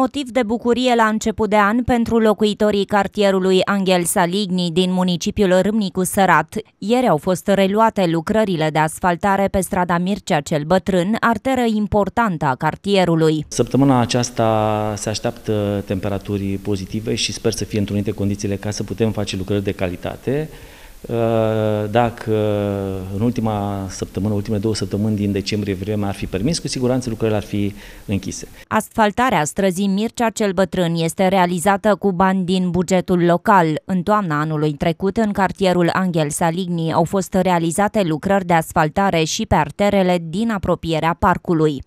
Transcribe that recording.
Motiv de bucurie la început de an pentru locuitorii cartierului Angel Saligni din municipiul Râmnicu Sărat. Ieri au fost reluate lucrările de asfaltare pe strada Mircea cel Bătrân, arteră importantă a cartierului. Săptămâna aceasta se așteaptă temperaturi pozitive și sper să fie întrunite condițiile ca să putem face lucrări de calitate. Uh, dacă în ultima săptămână, ultimele două săptămâni din decembrie vremea ar fi permis, cu siguranță lucrările ar fi închise. Asfaltarea străzii Mircea cel Bătrân este realizată cu bani din bugetul local. În toamna anului trecut, în cartierul Angel Saligni au fost realizate lucrări de asfaltare și pe arterele din apropierea parcului.